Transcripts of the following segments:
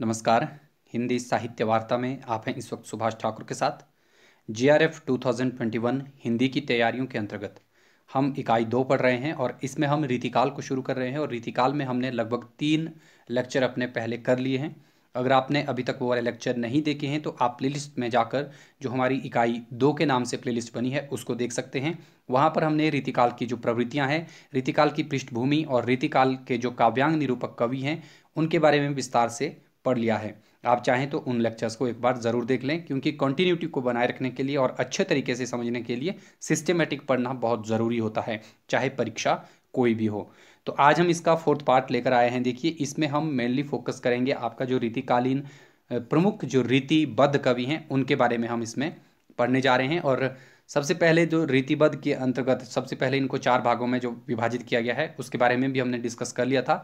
नमस्कार हिंदी साहित्य वार्ता में आप हैं इस वक्त सुभाष ठाकुर के साथ J R F two thousand twenty one Hindi की तैयारियों के अंतर्गत हम इकाई दो पढ़ रहे हैं और इसमें हम रीतिकाल को शुरू कर रहे हैं और रीतिकाल में हमने लगभग तीन लेक्चर अपने पहले कर लिए हैं अगर आपने अभी तक वो वाले लेक्चर नहीं देखे हैं तो आप प्लेलिस्ट में जाकर जो हमारी इकाई दो के नाम से प्लेलिस्ट बनी है उसको देख सकते हैं वहाँ पर हमने रीतिकाल की जो प्रवृत्तियाँ हैं रीतिकाल की पृष्ठभूमि और रीतिकाल के जो काव्यांग निरूपक कवि हैं उनके बारे में विस्तार से पढ़ लिया है आप चाहें तो उन लेक्चर्स को एक बार ज़रूर देख लें क्योंकि कंटिन्यूटी को बनाए रखने के लिए और अच्छे तरीके से समझने के लिए सिस्टमेटिक पढ़ना बहुत ज़रूरी होता है चाहे परीक्षा कोई भी हो तो आज हम इसका फोर्थ पार्ट लेकर आए हैं देखिए इसमें हम मेनली फोकस करेंगे आपका जो रीतिकालीन प्रमुख जो रीतिबद्ध कवि हैं उनके बारे में हम इसमें पढ़ने जा रहे हैं और सबसे पहले जो रीतिबद्ध के अंतर्गत सबसे पहले इनको चार भागों में जो विभाजित किया गया है उसके बारे में भी हमने डिस्कस कर लिया था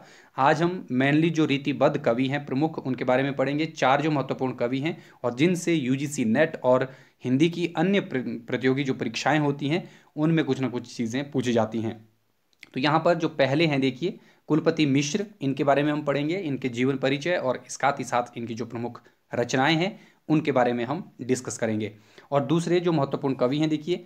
आज हम मेनली जो रीतिबद्ध कवि हैं प्रमुख उनके बारे में पढ़ेंगे चार जो महत्वपूर्ण कवि हैं और जिनसे यूजीसी नेट और हिंदी की अन्य प्रतियोगी जो परीक्षाएँ होती हैं उनमें कुछ ना कुछ चीज़ें पूछी जाती हैं तो यहाँ पर जो पहले हैं देखिए कुलपति मिश्र इनके बारे में हम पढ़ेंगे इनके जीवन परिचय और इसका साथ ही साथ इनकी जो प्रमुख रचनाएं हैं उनके बारे में हम डिस्कस करेंगे और दूसरे जो महत्वपूर्ण कवि हैं देखिए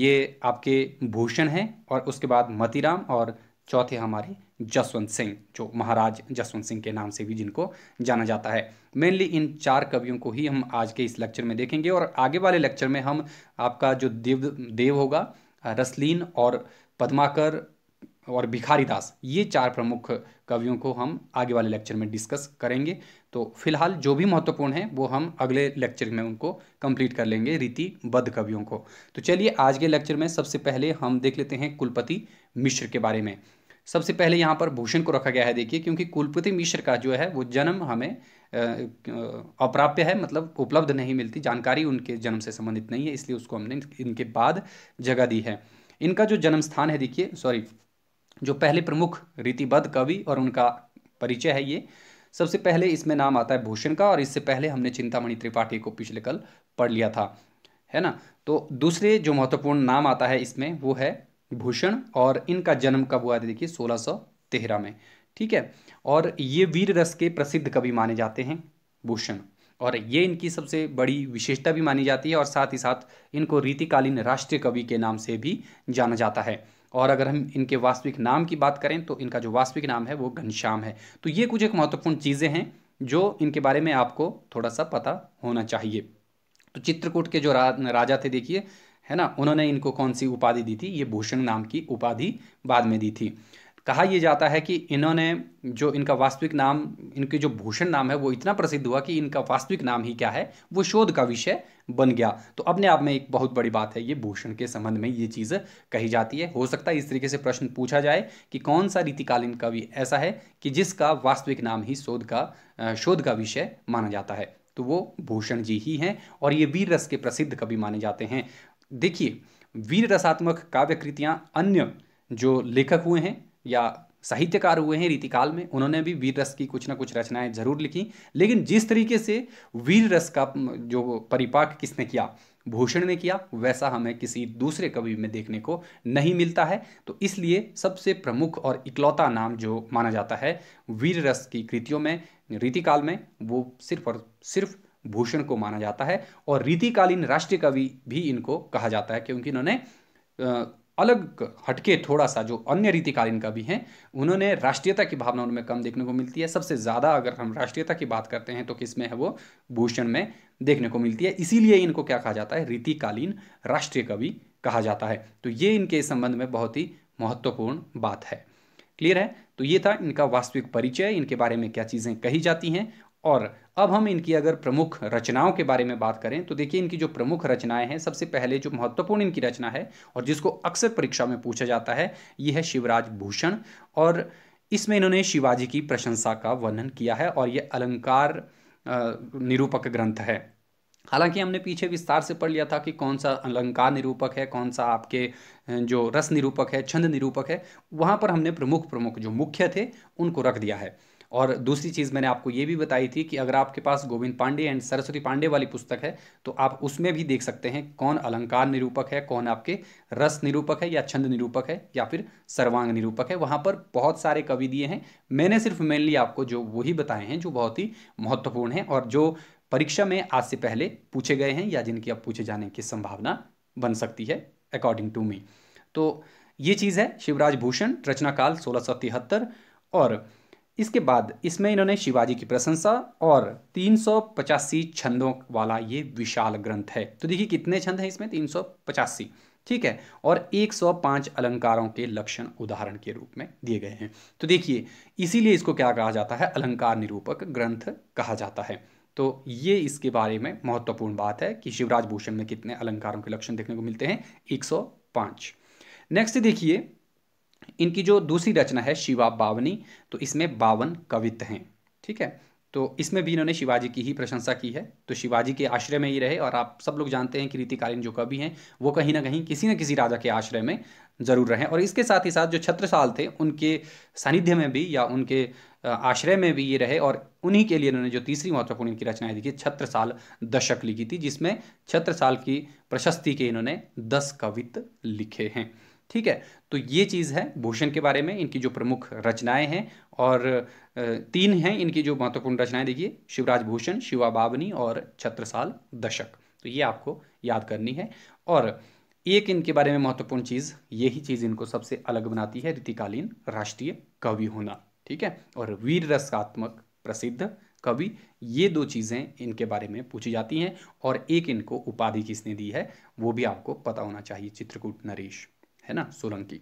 ये आपके भूषण हैं और उसके बाद मतीराम और चौथे हमारे जसवंत सिंह जो महाराज जसवंत सिंह के नाम से भी जिनको जाना जाता है मेनली इन चार कवियों को ही हम आज के इस लेक्चर में देखेंगे और आगे वाले लेक्चर में हम आपका जो देव देव होगा रसलीन और पद्माकर और भिखारी दास ये चार प्रमुख कवियों को हम आगे वाले लेक्चर में डिस्कस करेंगे तो फिलहाल जो भी महत्वपूर्ण है वो हम अगले लेक्चर में उनको कंप्लीट कर लेंगे रीति बद्ध कवियों को तो चलिए आज के लेक्चर में सबसे पहले हम देख लेते हैं कुलपति मिश्र के बारे में सबसे पहले यहाँ पर भूषण को रखा गया है देखिए क्योंकि कुलपति मिश्र का जो है वो जन्म हमें अप्राप्य है मतलब उपलब्ध नहीं मिलती जानकारी उनके जन्म से संबंधित नहीं है इसलिए उसको हमने इनके बाद जगह दी है इनका जो जन्म स्थान है देखिए सॉरी जो पहले प्रमुख रीतिबद्ध कवि और उनका परिचय है ये सबसे पहले इसमें नाम आता है भूषण का और इससे पहले हमने चिंतामणि त्रिपाठी को पिछले कल पढ़ लिया था है ना तो दूसरे जो महत्वपूर्ण नाम आता है इसमें वो है भूषण और इनका जन्म कब हुआ था देखिए सोलह में ठीक है और ये वीर रस के प्रसिद्ध कवि माने जाते हैं भूषण और ये इनकी सबसे बड़ी विशेषता भी मानी जाती है और साथ ही साथ इनको रीतिकालीन राष्ट्रीय कवि के नाम से भी जाना जाता है और अगर हम इनके वास्तविक नाम की बात करें तो इनका जो वास्तविक नाम है वो घनश्याम है तो ये कुछ एक महत्वपूर्ण चीज़ें हैं जो इनके बारे में आपको थोड़ा सा पता होना चाहिए तो चित्रकूट के जो रा, राजा थे देखिए है ना उन्होंने इनको कौन सी उपाधि दी थी ये भूषण नाम की उपाधि बाद में दी थी कहा यह जाता है कि इन्होंने जो इनका वास्तविक नाम इनके जो भूषण नाम है वो इतना प्रसिद्ध हुआ कि इनका वास्तविक नाम ही क्या है वो शोध का विषय बन गया तो अपने आप में एक बहुत बड़ी बात है ये भूषण के संबंध में ये चीज़ कही जाती है हो सकता है इस तरीके से प्रश्न पूछा जाए कि कौन सा रीतिकालीन कवि ऐसा है कि जिसका वास्तविक नाम ही शोध का शोध का विषय माना जाता है तो वो भूषण जी ही हैं और ये वीर रस के प्रसिद्ध कवि माने जाते हैं देखिए वीर रसात्मक काव्य कृतियाँ अन्य जो लेखक हुए हैं या साहित्यकार हुए हैं रीतिकाल में उन्होंने भी वीर रस की कुछ ना कुछ रचनाएं जरूर लिखी लेकिन जिस तरीके से वीर रस का जो परिपाक किसने किया भूषण ने किया वैसा हमें किसी दूसरे कवि में देखने को नहीं मिलता है तो इसलिए सबसे प्रमुख और इकलौता नाम जो माना जाता है वीर रस की कृतियों में रीतिकाल में वो सिर्फ और सिर्फ भूषण को माना जाता है और रीतिकालीन राष्ट्रीय कवि भी इनको कहा जाता है क्योंकि इन्होंने अलग हटके थोड़ा सा जो अन्य रीतिकालीन कवि हैं उन्होंने राष्ट्रीयता की भावना उनमें कम देखने को मिलती है सबसे ज़्यादा अगर हम राष्ट्रीयता की बात करते हैं तो किस में है वो भूषण में देखने को मिलती है इसीलिए इनको क्या कहा जाता है रीतिकालीन राष्ट्रीय कवि कहा जाता है तो ये इनके इस संबंध में बहुत ही महत्वपूर्ण बात है क्लियर है तो ये था इनका वास्तविक परिचय इनके बारे में क्या चीज़ें कही जाती हैं और अब हम इनकी अगर प्रमुख रचनाओं के बारे में बात करें तो देखिए इनकी जो प्रमुख रचनाएं हैं सबसे पहले जो महत्वपूर्ण इनकी रचना है और जिसको अक्सर परीक्षा में पूछा जाता है ये है शिवराज भूषण और इसमें इन्होंने शिवाजी की प्रशंसा का वर्णन किया है और ये अलंकार निरूपक ग्रंथ है हालांकि हमने पीछे विस्तार से पढ़ लिया था कि कौन सा अलंकार निरूपक है कौन सा आपके जो रस निरूपक है छंद निरूपक है वहाँ पर हमने प्रमुख प्रमुख जो मुख्य थे उनको रख दिया है और दूसरी चीज़ मैंने आपको ये भी बताई थी कि अगर आपके पास गोविंद पांडे एंड सरस्वती पांडे वाली पुस्तक है तो आप उसमें भी देख सकते हैं कौन अलंकार निरूपक है कौन आपके रस निरूपक है या छंद निरूपक है या फिर सर्वांग निरूपक है वहाँ पर बहुत सारे कवि दिए हैं मैंने सिर्फ मेनली आपको जो वही बताए हैं जो बहुत ही महत्वपूर्ण हैं और जो परीक्षा में आज से पहले पूछे गए हैं या जिनकी अब पूछे जाने की संभावना बन सकती है अकॉर्डिंग टू मी तो ये चीज़ है शिवराज भूषण रचनाकाल सोलह और इसके बाद इसमें इन्होंने शिवाजी की प्रशंसा और तीन छंदों वाला ये विशाल ग्रंथ है तो देखिए कितने छंद हैं इसमें तीन ठीक है और 105 अलंकारों के लक्षण उदाहरण के रूप में दिए गए हैं तो देखिए इसीलिए इसको क्या कहा जाता है अलंकार निरूपक ग्रंथ कहा जाता है तो ये इसके बारे में महत्वपूर्ण बात है कि शिवराज भूषण में कितने अलंकारों के लक्षण देखने को मिलते हैं 105 नेक्स्ट देखिए इनकी जो दूसरी रचना है शिवा बावनी तो इसमें बावन कवित्व हैं ठीक है तो इसमें भी इन्होंने शिवाजी की ही प्रशंसा की है तो शिवाजी के आश्रय में ही रहे और आप सब लोग जानते हैं कि रीतिकालीन जो कवि हैं वो कहीं ना कहीं किसी न किसी राजा के आश्रय में ज़रूर रहे और इसके साथ ही साथ जो छत्रसाल थे उनके सानिध्य में भी या उनके आश्रय में भी ये रहे और उन्हीं के लिए इन्होंने जो तीसरी महत्वपूर्ण इनकी रचनाएं लिखी छत्रसाल दशक लिखी थी जिसमें छत्रसाल की प्रशस्ति के इन्होंने दस कवित लिखे हैं ठीक है तो ये चीज़ है भूषण के बारे में इनकी जो प्रमुख रचनाएं हैं और तीन हैं इनकी जो महत्वपूर्ण रचनाएं देखिए शिवराज भूषण शिवा बाबनी और छत्रसाल दशक तो ये आपको याद करनी है और एक इनके बारे में महत्वपूर्ण चीज़ यही चीज़ इनको सबसे अलग बनाती है रीतिकालीन राष्ट्रीय कवि होना ठीक है और वीर रसात्मक प्रसिद्ध कवि ये दो चीज़ें इनके बारे में पूछी जाती हैं और एक इनको उपाधि किसने दी है वो भी आपको पता होना चाहिए चित्रकूट नरेश है ना सोलंकी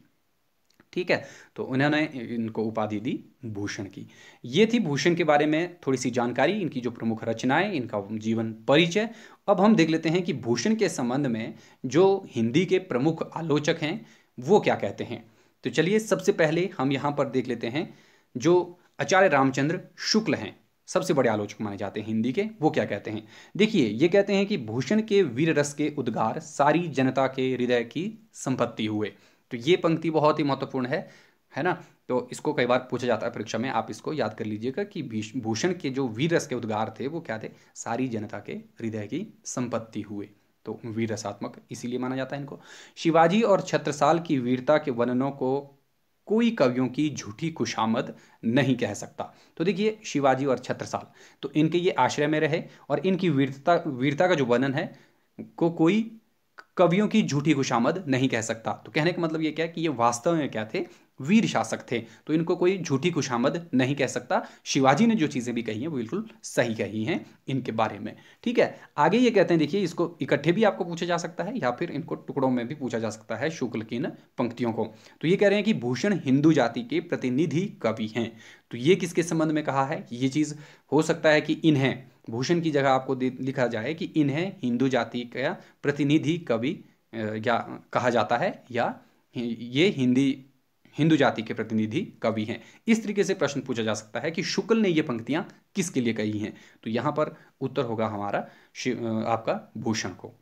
ठीक है तो उन्होंने इनको उपाधि दी भूषण की ये थी भूषण के बारे में थोड़ी सी जानकारी इनकी जो प्रमुख रचनाएं इनका जीवन परिचय अब हम देख लेते हैं कि भूषण के संबंध में जो हिंदी के प्रमुख आलोचक हैं वो क्या कहते हैं तो चलिए सबसे पहले हम यहाँ पर देख लेते हैं जो आचार्य रामचंद्र शुक्ल हैं सबसे बड़े आलोचक माने जाते हैं हिंदी के वो क्या कहते हैं देखिए ये कहते हैं कि भूषण के वीर रस के उद्गार सारी जनता के हृदय की संपत्ति हुए तो ये पंक्ति बहुत ही महत्वपूर्ण है है ना तो इसको कई बार पूछा जाता है परीक्षा में आप इसको याद कर लीजिएगा कि भूषण के जो वीर रस के उद्गार थे वो क्या थे सारी जनता के हृदय की संपत्ति हुए तो वीर रसात्मक इसीलिए माना जाता है इनको शिवाजी और छत्रसाल की वीरता के वर्णनों को कोई कवियों की झूठी खुशामद नहीं कह सकता तो देखिए शिवाजी और छत्रसाल तो इनके ये आश्रय में रहे और इनकी वीरता वीरता का जो वर्णन है को कोई कवियों की झूठी खुशामद नहीं कह सकता तो कहने का मतलब ये क्या है कि ये वास्तव में क्या थे वीर शासक थे तो इनको कोई झूठी खुशामद नहीं कह सकता शिवाजी ने जो चीज़ें भी कही हैं वो बिल्कुल सही कही हैं इनके बारे में ठीक है आगे ये कहते हैं देखिए इसको इकट्ठे भी आपको पूछा जा सकता है या फिर इनको टुकड़ों में भी पूछा जा सकता है शुक्ल की इन पंक्तियों को तो ये कह रहे हैं कि भूषण हिंदू जाति के प्रतिनिधि कवि हैं तो ये किसके संबंध में कहा है ये चीज़ हो सकता है कि इन्हें भूषण की जगह आपको लिखा जाए कि इन्हें हिंदू जाति का प्रतिनिधि कवि या कहा जाता है या ये हिंदी हिंदू जाति के प्रतिनिधि कवि हैं इस तरीके से प्रश्न पूछा जा सकता है कि शुक्ल ने ये पंक्तियां किसके लिए कही हैं तो यहाँ पर उत्तर होगा हमारा आपका भूषण को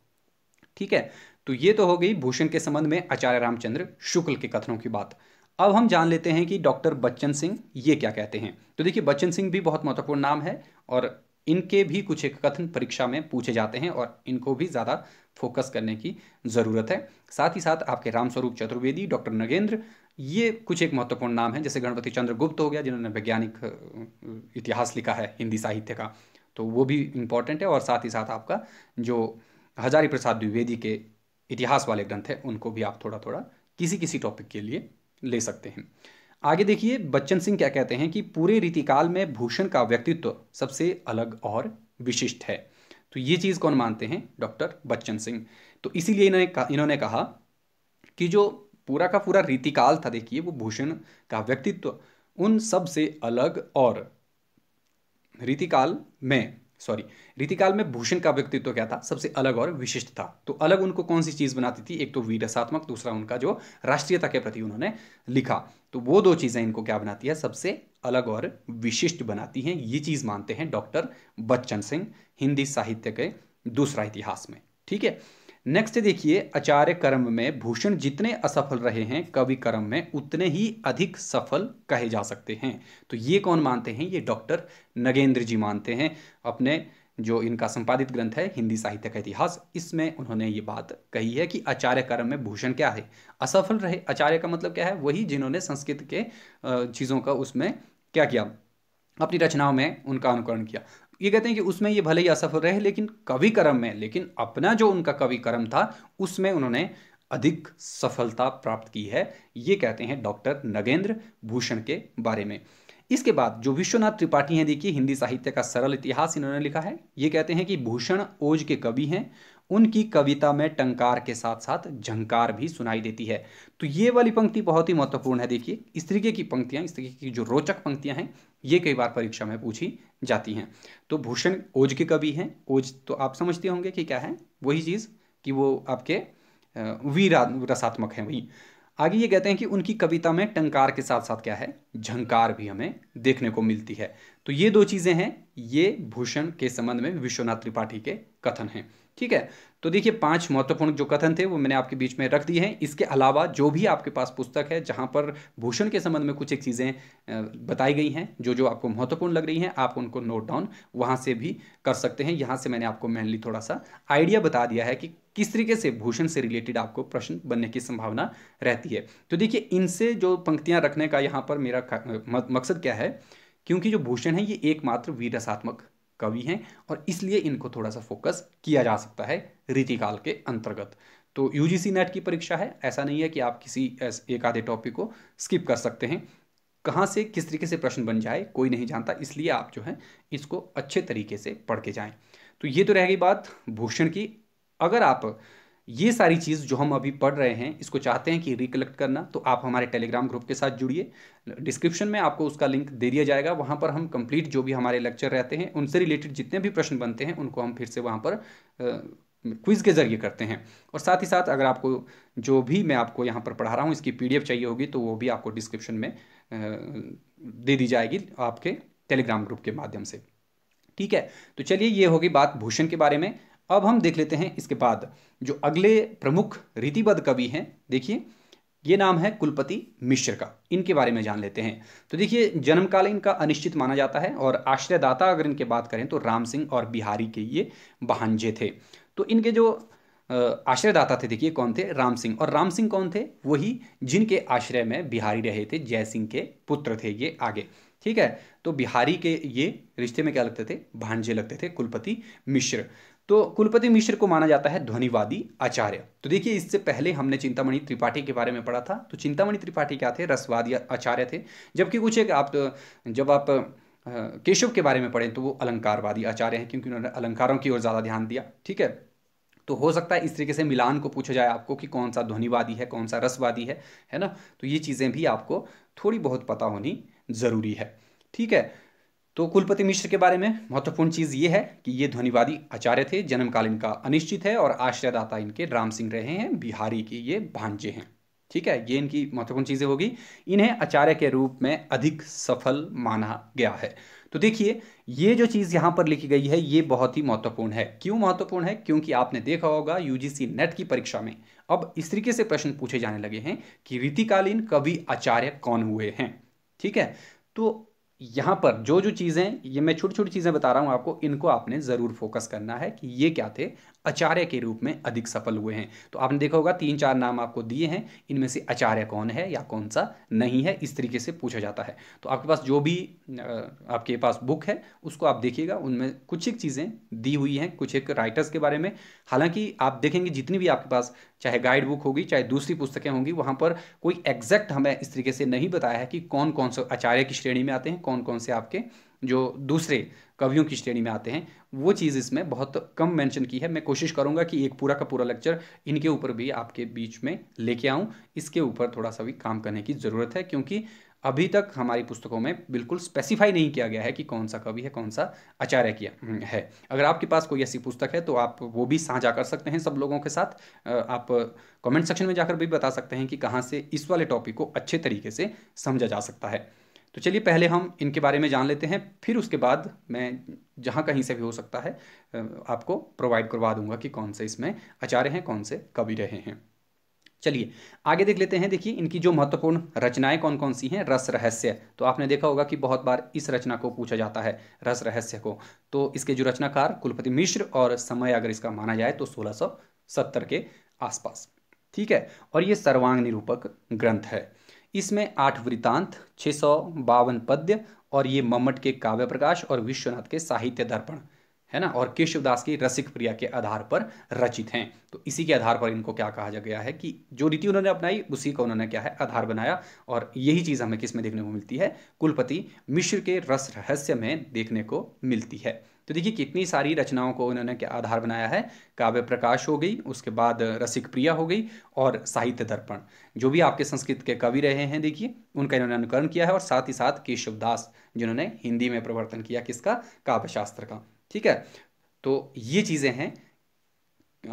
ठीक है तो ये तो हो गई भूषण के संबंध में आचार्य रामचंद्र शुक्ल के कथनों की बात अब हम जान लेते हैं कि डॉक्टर बच्चन सिंह ये क्या कहते हैं तो देखिए बच्चन सिंह भी बहुत महत्वपूर्ण नाम है और इनके भी कुछ एक कथन परीक्षा में पूछे जाते हैं और इनको भी ज़्यादा फोकस करने की ज़रूरत है साथ ही साथ आपके रामस्वरूप चतुर्वेदी डॉक्टर नगेंद्र ये कुछ एक महत्वपूर्ण नाम है जैसे गणपति चंद्र गुप्त हो गया जिन्होंने वैज्ञानिक इतिहास लिखा है हिंदी साहित्य का तो वो भी इम्पोर्टेंट है और साथ ही साथ आपका जो हजारी प्रसाद द्विवेदी के इतिहास वाले ग्रंथ हैं उनको भी आप थोड़ा थोड़ा किसी किसी टॉपिक के लिए ले सकते हैं आगे देखिए बच्चन सिंह क्या कहते हैं कि पूरे रीतिकाल में भूषण का व्यक्तित्व सबसे अलग और विशिष्ट है तो ये चीज़ कौन मानते हैं डॉक्टर बच्चन सिंह तो इसीलिए इन्होंने कहा कि जो पूरा का पूरा रीतिकाल था देखिए वो भूषण का व्यक्तित्व उन सब से अलग और रीतिकाल में सॉरी रीतिकाल में भूषण का व्यक्तित्व क्या था सबसे अलग और विशिष्ट था तो अलग उनको कौन सी चीज़ बनाती थी एक तो वीरसात्मक दूसरा उनका जो राष्ट्रीयता के प्रति उन्होंने लिखा तो वो दो चीज़ें इनको क्या बनाती है सबसे अलग और विशिष्ट बनाती हैं ये चीज़ मानते हैं डॉक्टर बच्चन सिंह हिंदी साहित्य के दूसरा इतिहास में ठीक है नेक्स्ट देखिए आचार्य कर्म में भूषण जितने असफल रहे हैं कवि कर्म में उतने ही अधिक सफल कहे जा सकते हैं तो ये कौन मानते हैं ये डॉक्टर नगेंद्र जी मानते हैं अपने जो इनका संपादित ग्रंथ है हिंदी साहित्य का इतिहास इसमें उन्होंने ये बात कही है कि आचार्य कर्म में भूषण क्या है असफल रहे आचार्य का मतलब क्या है वही जिन्होंने संस्कृत के चीज़ों का उसमें क्या किया अपनी रचनाओं में उनका अनुकरण किया ये कहते हैं कि उसमें ये भले ही असफल रहे लेकिन कवि कर्म में लेकिन अपना जो उनका कवि कर्म था उसमें उन्होंने अधिक सफलता प्राप्त की है ये कहते हैं डॉक्टर नगेंद्र भूषण के बारे में इसके बाद जो विश्वनाथ त्रिपाठी हैं देखिए हिंदी साहित्य का सरल इतिहास इन्होंने लिखा है ये कहते हैं कि भूषण ओज के कवि हैं उनकी कविता में टंकार के साथ साथ झंकार भी सुनाई देती है तो ये वाली पंक्ति बहुत ही महत्वपूर्ण है देखिए इस तरीके की पंक्तियाँ इस तरीके की जो रोचक पंक्तियाँ हैं ये कई बार परीक्षा में पूछी जाती हैं तो भूषण ओज के कवि हैं ओज तो आप समझते होंगे कि क्या है वही चीज़ कि वो आपके वीरा रसात्मक हैं वही आगे ये कहते हैं कि उनकी कविता में टंकार के साथ साथ क्या है झंकार भी हमें देखने को मिलती है तो ये दो चीज़ें हैं ये भूषण के संबंध में विश्वनाथ त्रिपाठी के कथन हैं ठीक है तो देखिए पांच महत्वपूर्ण जो कथन थे वो मैंने आपके बीच में रख दिए हैं इसके अलावा जो भी आपके पास पुस्तक है जहां पर भूषण के संबंध में कुछ एक चीज़ें बताई गई हैं जो जो आपको महत्वपूर्ण लग रही हैं आप उनको नोट डाउन वहां से भी कर सकते हैं यहां से मैंने आपको मेनली थोड़ा सा आइडिया बता दिया है कि किस तरीके से भूषण से रिलेटेड आपको प्रश्न बनने की संभावना रहती है तो देखिए इनसे जो पंक्तियां रखने का यहाँ पर मेरा मकसद क्या है क्योंकि जो भूषण है ये एकमात्र वीरसात्मक कवि हैं और इसलिए इनको थोड़ा सा फोकस किया जा सकता है रीतिकाल के अंतर्गत तो यू नेट की परीक्षा है ऐसा नहीं है कि आप किसी एक आधे टॉपिक को स्किप कर सकते हैं कहाँ से किस तरीके से प्रश्न बन जाए कोई नहीं जानता इसलिए आप जो है इसको अच्छे तरीके से पढ़ के जाएँ तो ये तो रहेगी बात भूषण की अगर आप ये सारी चीज़ जो हम अभी पढ़ रहे हैं इसको चाहते हैं कि रिकलेक्ट करना तो आप हमारे टेलीग्राम ग्रुप के साथ जुड़िए डिस्क्रिप्शन में आपको उसका लिंक दे दिया जाएगा वहाँ पर हम कंप्लीट जो भी हमारे लेक्चर रहते हैं उनसे रिलेटेड जितने भी प्रश्न बनते हैं उनको हम फिर से वहाँ पर क्विज़ के ज़रिए करते हैं और साथ ही साथ अगर आपको जो भी मैं आपको यहाँ पर पढ़ा रहा हूँ इसकी पी चाहिए होगी तो वो भी आपको डिस्क्रिप्शन में दे दी जाएगी आपके टेलीग्राम ग्रुप के माध्यम से ठीक है तो चलिए ये होगी बात भूषण के बारे में अब हम देख लेते हैं इसके बाद जो अगले प्रमुख रीतिबद्ध कवि हैं देखिए ये नाम है कुलपति मिश्र का इनके बारे में जान लेते हैं तो देखिए जन्मकाल इनका अनिश्चित माना जाता है और आश्रयदाता अगर इनके बात करें तो राम सिंह और बिहारी के ये बहांजे थे तो इनके जो आश्रयदाता थे देखिए कौन थे राम सिंह और राम सिंह कौन थे वही जिनके आश्रय में बिहारी रहे थे जय सिंह के पुत्र थे ये आगे ठीक है तो बिहारी के ये रिश्ते में क्या लगते थे भांजे लगते थे कुलपति मिश्र तो कुलपति मिश्र को माना जाता है ध्वनिवादी आचार्य तो देखिए इससे पहले हमने चिंतामणि त्रिपाठी के बारे में पढ़ा था तो चिंतामणि त्रिपाठी क्या थे रसवादी आचार्य थे जबकि कुछ एक आप जब आप केशव के बारे में पढ़ें तो वो अलंकारवादी आचार्य हैं क्योंकि उन्होंने अलंकारों की ओर ज़्यादा ध्यान दिया ठीक है तो हो सकता है इस तरीके से मिलान को पूछा जाए आपको कि कौन सा ध्वनिवादी है कौन सा रसवादी है है ना तो ये चीज़ें भी आपको थोड़ी बहुत पता होनी ज़रूरी है ठीक है तो कुलपति मिश्र के बारे में महत्वपूर्ण चीज़ ये है कि ये ध्वनिवादी आचार्य थे जन्मकालीन का अनिश्चित है और आश्रयदाता इनके राम सिंह रहे हैं बिहारी के ये भांजे हैं ठीक है ये इनकी महत्वपूर्ण चीज़ें होगी इन्हें आचार्य के रूप में अधिक सफल माना गया है तो देखिए ये जो चीज़ यहां पर लिखी गई है ये बहुत ही महत्वपूर्ण है क्यों महत्वपूर्ण है क्योंकि आपने देखा होगा यूजीसी नेट की परीक्षा में अब इस तरीके से प्रश्न पूछे जाने लगे हैं कि रीतिकालीन कवि आचार्य कौन हुए हैं ठीक है तो यहाँ पर जो जो चीज़ें ये मैं छोटी छोटी चीज़ें बता रहा हूँ आपको इनको आपने ज़रूर फोकस करना है कि ये क्या थे आचार्य के रूप में अधिक सफल हुए हैं तो आपने देखा होगा तीन चार नाम आपको दिए हैं इनमें से आचार्य कौन है या कौन सा नहीं है इस तरीके से पूछा जाता है तो आपके पास जो भी आपके पास बुक है उसको आप देखिएगा उनमें कुछ एक चीज़ें दी हुई हैं कुछ एक राइटर्स के बारे में हालांकि आप देखेंगे जितनी भी आपके पास चाहे गाइड बुक होगी चाहे दूसरी पुस्तकें होंगी वहाँ पर कोई एग्जैक्ट हमें इस तरीके से नहीं बताया है कि कौन कौन से आचार्य की श्रेणी में आते हैं कौन कौन से आपके जो दूसरे कवियों की श्रेणी में आते हैं वो चीज़ इसमें बहुत कम मेंशन की है मैं कोशिश करूंगा कि एक पूरा का पूरा लेक्चर इनके ऊपर भी आपके बीच में लेके आऊँ इसके ऊपर थोड़ा सा भी काम करने की ज़रूरत है क्योंकि अभी तक हमारी पुस्तकों में बिल्कुल स्पेसिफाई नहीं किया गया है कि कौन सा कवि है कौन सा आचार्य किया हम्म, है अगर आपके पास कोई ऐसी पुस्तक है तो आप वो भी साझा कर सकते हैं सब लोगों के साथ आप कमेंट सेक्शन में जाकर भी बता सकते हैं कि कहाँ से इस वाले टॉपिक को अच्छे तरीके से समझा जा सकता है तो चलिए पहले हम इनके बारे में जान लेते हैं फिर उसके बाद मैं जहाँ कहीं से भी हो सकता है आपको प्रोवाइड करवा दूंगा कि कौन से इसमें आचार्य हैं कौन से कवि रहे हैं चलिए आगे देख लेते हैं देखिए इनकी जो महत्वपूर्ण रचनाएं कौन कौन सी हैं रस रहस्य तो आपने देखा होगा कि बहुत बार इस रचना को पूछा जाता है रस रहस्य को तो इसके जो रचनाकार कुलपति मिश्र और समय अगर इसका माना जाए तो 1670 के आसपास ठीक है और ये सर्वांग निरूपक ग्रंथ है इसमें आठ वृतांत छः सौ बावन पद्य और ये मम्मट के काव्य प्रकाश और विश्वनाथ के साहित्य दर्पण है ना और केशवदास की रसिक प्रिया के आधार पर रचित हैं तो इसी के आधार पर इनको क्या कहा गया है कि जो रीति उन्होंने अपनाई उसी का उन्होंने क्या है आधार बनाया और यही चीज़ हमें किस में देखने को मिलती है कुलपति मिश्र के रस रहस्य में देखने को मिलती है तो देखिए कितनी सारी रचनाओं को उन्होंने के आधार बनाया है काव्य प्रकाश हो गई उसके बाद रसिक प्रिया हो गई और साहित्य दर्पण जो भी आपके संस्कृत के कवि रहे हैं देखिए उनका इन्होंने अनुकरण किया है और साथ ही साथ केशवदास जिन्होंने हिंदी में प्रवर्तन किया किसका काव्यशास्त्र का ठीक है तो ये चीज़ें हैं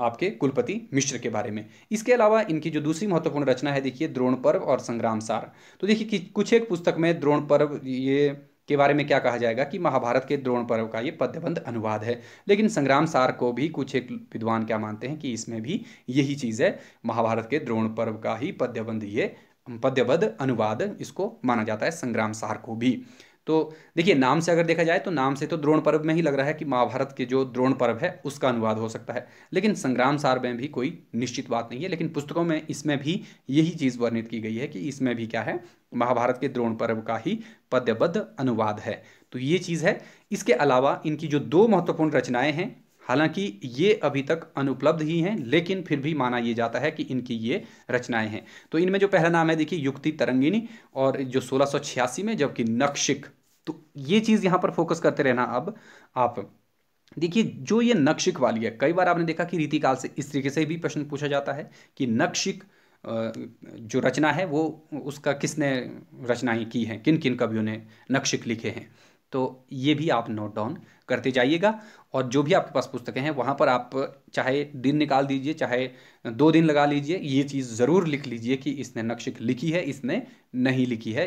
आपके कुलपति मिश्र के बारे में इसके अलावा इनकी जो दूसरी महत्वपूर्ण रचना है देखिए द्रोण पर्व और संग्राम सार तो देखिए कुछ एक पुस्तक में द्रोण पर्व ये के बारे में क्या कहा जाएगा कि महाभारत के द्रोण पर्व का ये पद्यबंध अनुवाद है लेकिन संग्राम सार को भी कुछ एक विद्वान क्या मानते हैं कि इसमें भी यही चीज़ है महाभारत के द्रोण पर्व का ही पद्यबंध ये पद्यबद्ध अनुवाद इसको माना जाता है संग्राम सार को भी तो देखिए नाम से अगर देखा जाए तो नाम से तो द्रोण पर्व में ही लग रहा है कि महाभारत के जो द्रोण पर्व है उसका अनुवाद हो सकता है लेकिन संग्राम सार में भी कोई निश्चित बात नहीं है लेकिन पुस्तकों में इसमें भी यही चीज़ वर्णित की गई है कि इसमें भी क्या है महाभारत के द्रोण पर्व का ही पद्यबद्ध अनुवाद है तो ये चीज़ है इसके अलावा इनकी जो दो महत्वपूर्ण रचनाएँ हैं हालांकि ये अभी तक अनुपलब्ध ही हैं लेकिन फिर भी माना ये जाता है कि इनकी ये रचनाएं हैं तो इनमें जो पहला नाम है देखिए युक्ति तरंगिनी और जो सोलह में जबकि नक्शिक तो ये चीज़ यहां पर फोकस करते रहना अब आप देखिए जो ये नक्शिक वाली है कई बार आपने देखा कि रीतिकाल से इस तरीके से भी प्रश्न पूछा जाता है कि नक्शिक जो रचना है वो उसका किसने रचनाएं की हैं किन किन कवियों ने नक्शिक लिखे हैं तो ये भी आप नोट डाउन करते जाइएगा और जो भी आपके पास पुस्तकें हैं वहाँ पर आप चाहे दिन निकाल दीजिए चाहे दो दिन लगा लीजिए ये चीज़ ज़रूर लिख लीजिए कि इसने नक्शिक लिखी है इसने नहीं लिखी है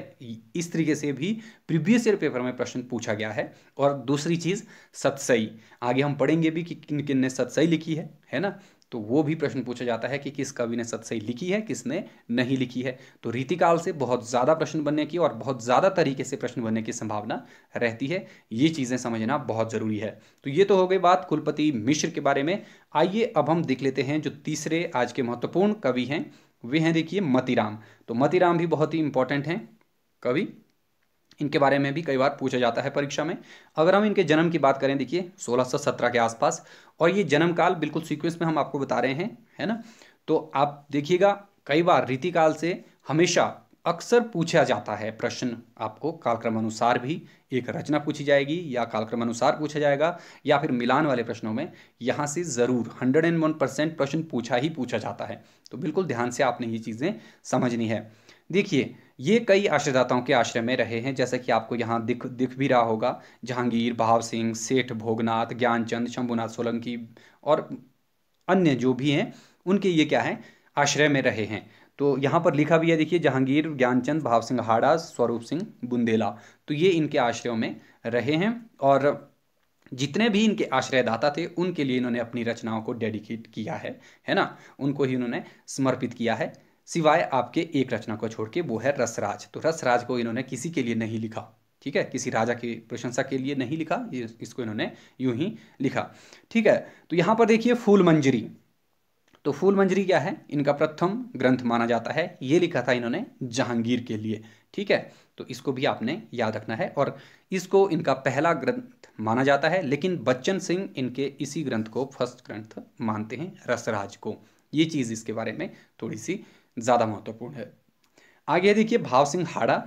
इस तरीके से भी प्रीवियस ईयर पेपर में प्रश्न पूछा गया है और दूसरी चीज़ सतसई आगे हम पढ़ेंगे भी कि किन किन ने सतसई लिखी है है ना तो वो भी प्रश्न पूछा जाता है कि किस कवि ने सही लिखी है किसने नहीं लिखी है तो रीतिकाल से बहुत ज़्यादा प्रश्न बनने की और बहुत ज़्यादा तरीके से प्रश्न बनने की संभावना रहती है ये चीज़ें समझना बहुत ज़रूरी है तो ये तो हो गई बात कुलपति मिश्र के बारे में आइए अब हम देख लेते हैं जो तीसरे आज के महत्वपूर्ण कवि हैं वे हैं देखिए मतीराम तो मतीराम भी बहुत ही इंपॉर्टेंट हैं कवि इनके बारे में भी कई बार पूछा जाता है परीक्षा में अगर हम इनके जन्म की बात करें देखिए 1617 के आसपास और ये जन्म काल बिल्कुल सीक्वेंस में हम आपको बता रहे हैं है ना तो आप देखिएगा कई बार रीतिकाल से हमेशा अक्सर पूछा जाता है प्रश्न आपको कालक्रम अनुसार भी एक रचना पूछी जाएगी या कालक्रम अनुसार पूछा जाएगा या फिर मिलान वाले प्रश्नों में यहाँ से ज़रूर हंड्रेड एंड वन परसेंट प्रश्न पूछा ही पूछा जाता है तो बिल्कुल ध्यान से आपने ये चीज़ें समझनी है देखिए ये कई आश्रयदाताओं के आश्रय में रहे हैं जैसा कि आपको यहाँ दिख दिख भी रहा होगा जहांगीर भाव सिंह सेठ भोगनाथ ज्ञानचंद शंभुनाथ सोलंकी और अन्य जो भी हैं उनके ये क्या है आश्रय में रहे हैं तो यहाँ पर लिखा भी है देखिए जहांगीर ज्ञानचंद भाव सिंह हाड़ा स्वरूप सिंह बुंदेला तो ये इनके आश्रयों में रहे हैं और जितने भी इनके आश्रयदाता थे उनके लिए इन्होंने अपनी रचनाओं को डेडिकेट किया है है ना उनको ही इन्होंने समर्पित किया है सिवाय आपके एक रचना को छोड़ के वो है रसराज तो रसराज को इन्होंने किसी के लिए नहीं लिखा ठीक है किसी राजा की प्रशंसा के लिए नहीं लिखा इसको इन्होंने यूं ही लिखा ठीक है तो यहाँ पर देखिए फूल मंजरी तो फूल मंजरी क्या है इनका प्रथम ग्रंथ माना जाता है ये लिखा था इन्होंने जहांगीर के लिए ठीक है तो इसको भी आपने याद रखना है और इसको इनका पहला ग्रंथ माना जाता है लेकिन बच्चन सिंह इनके इसी ग्रंथ को फर्स्ट ग्रंथ मानते हैं रसराज को ये चीज़ इसके बारे में थोड़ी सी ज़्यादा महत्वपूर्ण है आगे देखिए भाव सिंह हाड़ा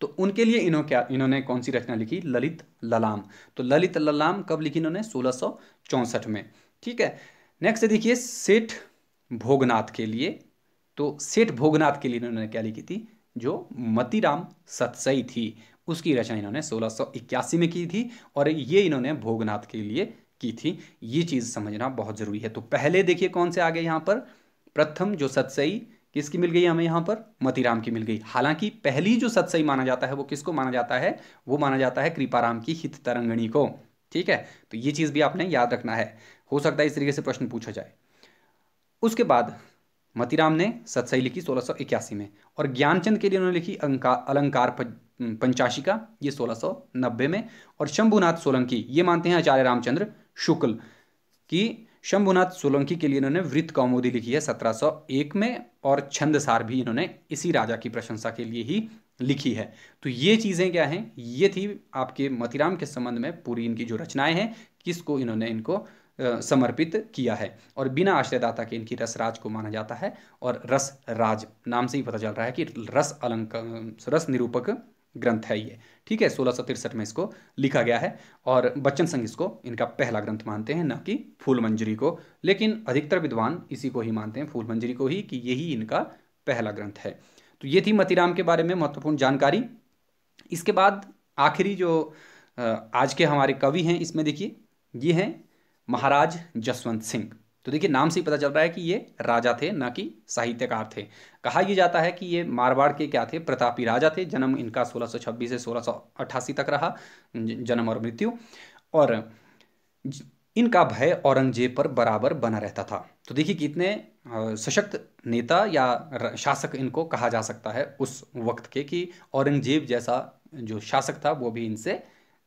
तो उनके लिए इन्हों क्या इन्होंने कौन सी रचना लिखी ललित ललाम तो ललित ललाम कब लिखी इन्होंने सोलह में ठीक है नेक्स्ट देखिए सेठ भोगनाथ के लिए तो सेठ भोगनाथ के लिए इन्होंने क्या लिखी थी जो मतीराम सतसई थी उसकी रचना इन्होंने 1681 में की थी और ये इन्होंने भोगनाथ के लिए की थी ये चीज़ समझना बहुत ज़रूरी है तो पहले देखिए कौन से आ गए यहाँ पर प्रथम जो सतसई किसकी मिल गई हमें यहाँ पर मतीराम की मिल गई हालांकि पहली जो सतसई माना जाता है वो किसको माना जाता है वो माना जाता है कृपाराम की हित तरंगणी को ठीक है तो ये चीज़ भी आपने याद रखना है हो सकता है इस तरीके से प्रश्न पूछा जाए उसके बाद मतीराम ने सतसई लिखी सोलह में और ज्ञानचंद के लिए उन्होंने लिखी अलंकार पंचाशी का ये सोलह में और शंभुनाथ सोलंकी ये मानते हैं आचार्य रामचंद्र शुक्ल की शंभुनाथ सोलंकी के लिए इन्होंने वृत्त कौमोदी लिखी है 1701 में और छंदसार भी इन्होंने इसी राजा की प्रशंसा के लिए ही लिखी है तो ये चीज़ें क्या हैं ये थी आपके मतिराम के संबंध में पूरी इनकी जो रचनाएं हैं किसको इन्होंने इनको समर्पित किया है और बिना आश्रयदाता के इनकी रस राज को माना जाता है और रस राज नाम से ही पता चल रहा है कि रस अलंक रस निरूपक ग्रंथ है ये ठीक है सोलह सौ तिरसठ में इसको लिखा गया है और बच्चन संघ इसको इनका पहला ग्रंथ मानते हैं न कि फूल मंजरी को लेकिन अधिकतर विद्वान इसी को ही मानते हैं फूल मंजरी को ही कि यही इनका पहला ग्रंथ है तो ये थी मतीराम के बारे में महत्वपूर्ण जानकारी इसके बाद आखिरी जो आज के हमारे कवि हैं इसमें देखिए ये हैं महाराज जसवंत सिंह तो देखिए नाम से ही पता चल रहा है कि ये राजा थे ना कि साहित्यकार थे कहा यह जाता है कि ये मारवाड़ के क्या थे प्रतापी राजा थे जन्म इनका 1626 से 1688 तक रहा जन्म और मृत्यु और इनका भय औरंगजेब पर बराबर बना रहता था तो देखिए कितने सशक्त नेता या शासक इनको कहा जा सकता है उस वक्त के कि औरंगजेब जैसा जो शासक था वो भी इनसे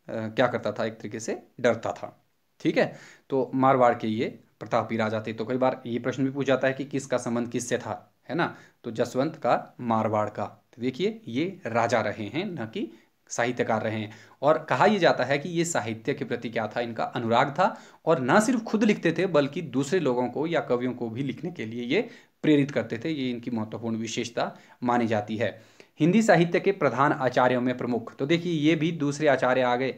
क्या करता था एक तरीके से डरता था ठीक है तो मारवाड़ के ये प्रतापी राजा थे तो कई बार ये प्रश्न भी पूछ जाता है कि किसका संबंध किससे था है ना तो जसवंत का मारवाड़ का तो देखिए ये राजा रहे हैं न कि साहित्यकार रहे हैं और कहा यह जाता है कि ये साहित्य के प्रति क्या था इनका अनुराग था और ना सिर्फ खुद लिखते थे बल्कि दूसरे लोगों को या कवियों को भी लिखने के लिए ये प्रेरित करते थे ये इनकी महत्वपूर्ण विशेषता मानी जाती है हिंदी साहित्य के प्रधान आचार्यों में प्रमुख तो देखिए ये भी दूसरे आचार्य आ गए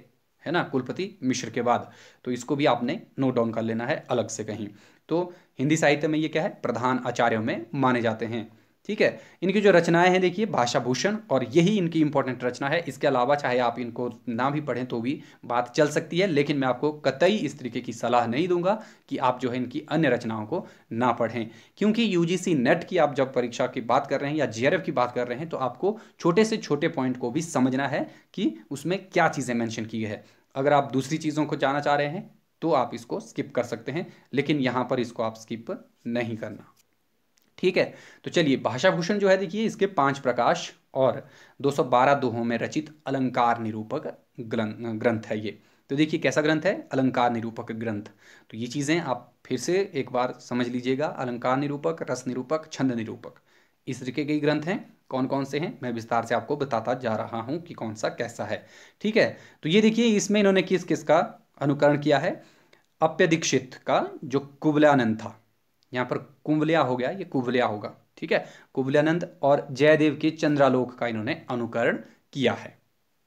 है ना कुलपति मिश्र के बाद तो इसको भी आपने नोट डाउन कर लेना है अलग से कहीं तो हिंदी साहित्य में ये क्या है प्रधान आचार्यों में माने जाते हैं ठीक है इनकी जो रचनाएं हैं देखिए भाषा भूषण और यही इनकी इंपॉर्टेंट रचना है इसके अलावा चाहे आप इनको ना भी पढ़ें तो भी बात चल सकती है लेकिन मैं आपको कतई इस तरीके की सलाह नहीं दूंगा कि आप जो है इनकी अन्य रचनाओं को ना पढ़ें क्योंकि यूजीसी नेट की आप जब परीक्षा की बात कर रहे हैं या जे की बात कर रहे हैं तो आपको छोटे से छोटे पॉइंट को भी समझना है कि उसमें क्या चीज़ें मैंशन की है अगर आप दूसरी चीज़ों को जाना चाह रहे हैं तो आप इसको स्किप कर सकते हैं लेकिन यहाँ पर इसको आप स्किप नहीं करना ठीक है तो चलिए भाषा भूषण जो है देखिए इसके पांच प्रकाश और 212 दोहों में रचित अलंकार निरूपक ग्रंथ है ये तो देखिए कैसा ग्रंथ है अलंकार निरूपक ग्रंथ तो ये चीज़ें आप फिर से एक बार समझ लीजिएगा अलंकार निरूपक रस निरूपक छंद निरूपक इस तरीके के ग्रंथ हैं कौन कौन से हैं मैं विस्तार से आपको बताता जा रहा हूँ कि कौन सा कैसा है ठीक है तो ये देखिए इसमें इन्होंने किस किस का अनुकरण किया है अप्यदीक्षित का जो कुबलानंद था यहाँ पर कुंबलिया हो गया ये कुबलिया होगा ठीक है कुबलानंद और जयदेव के चंद्रालोक का इन्होंने अनुकरण किया है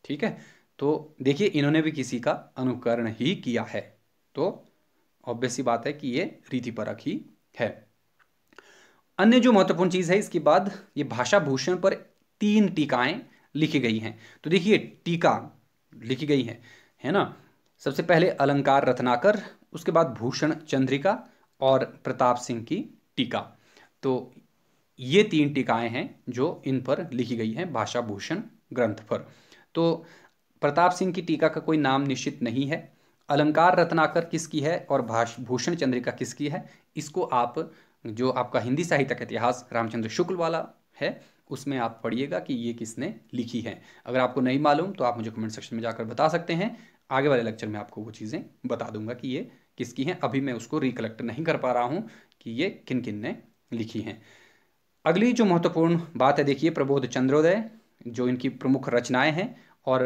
ठीक है तो देखिए इन्होंने भी किसी का अनुकरण ही किया है तो ऑब्वियस बात है कि ये रीतिपरक ही है अन्य जो महत्वपूर्ण चीज़ है इसके बाद ये भाषा भूषण पर तीन टीकाएं लिखी गई हैं तो देखिए टीका लिखी गई है है ना सबसे पहले अलंकार रत्नाकर उसके बाद भूषण चंद्रिका और प्रताप सिंह की टीका तो ये तीन टीकाएं हैं जो इन पर लिखी गई हैं भाषा भूषण ग्रंथ पर तो प्रताप सिंह की टीका का कोई नाम निश्चित नहीं है अलंकार रत्नाकर किसकी है और भाष भूषण चंद्रिका किसकी है इसको आप जो आपका हिंदी साहित्य का इतिहास रामचंद्र शुक्ल वाला है उसमें आप पढ़िएगा कि ये किसने लिखी है अगर आपको नहीं मालूम तो आप मुझे कमेंट सेक्शन में जाकर बता सकते हैं आगे वाले लेक्चर में आपको वो चीज़ें बता दूंगा कि ये किसकी हैं अभी मैं उसको रिकलेक्ट नहीं कर पा रहा हूँ कि ये किन किन ने लिखी हैं अगली जो महत्वपूर्ण बात है देखिए प्रबोध चंद्रोदय जो इनकी प्रमुख रचनाएं हैं और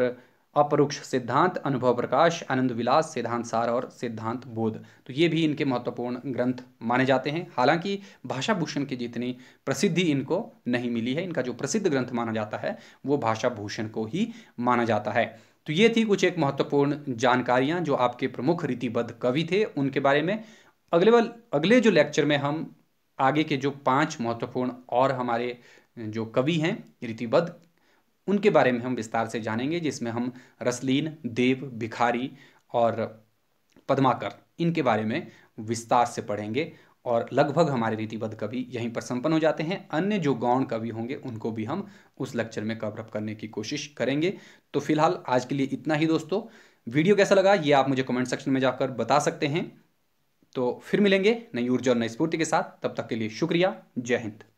अपरोक्ष सिद्धांत अनुभव प्रकाश आनंद विलास सिद्धांत सार और सिद्धांत बोध तो ये भी इनके महत्वपूर्ण ग्रंथ माने जाते हैं हालांकि भाषा भूषण की जितनी प्रसिद्धि इनको नहीं मिली है इनका जो प्रसिद्ध ग्रंथ माना जाता है वो भाषा भूषण को ही माना जाता है तो ये थी कुछ एक महत्वपूर्ण जानकारियाँ जो आपके प्रमुख रीतिबद्ध कवि थे उनके बारे में अगले वाल अगले जो लेक्चर में हम आगे के जो पांच महत्वपूर्ण और हमारे जो कवि हैं रीतिबद्ध उनके बारे में हम विस्तार से जानेंगे जिसमें हम रसलीन देव भिखारी और पद्माकर इनके बारे में विस्तार से पढ़ेंगे और लगभग हमारे रीतिबद्ध कवि यहीं पर संपन्न हो जाते हैं अन्य जो गौण कवि होंगे उनको भी हम उस लेक्चर में कवरअप करने की कोशिश करेंगे तो फिलहाल आज के लिए इतना ही दोस्तों वीडियो कैसा लगा ये आप मुझे कमेंट सेक्शन में जाकर बता सकते हैं तो फिर मिलेंगे नई ऊर्जा और नई स्फूर्ति के साथ तब तक के लिए शुक्रिया जय हिंद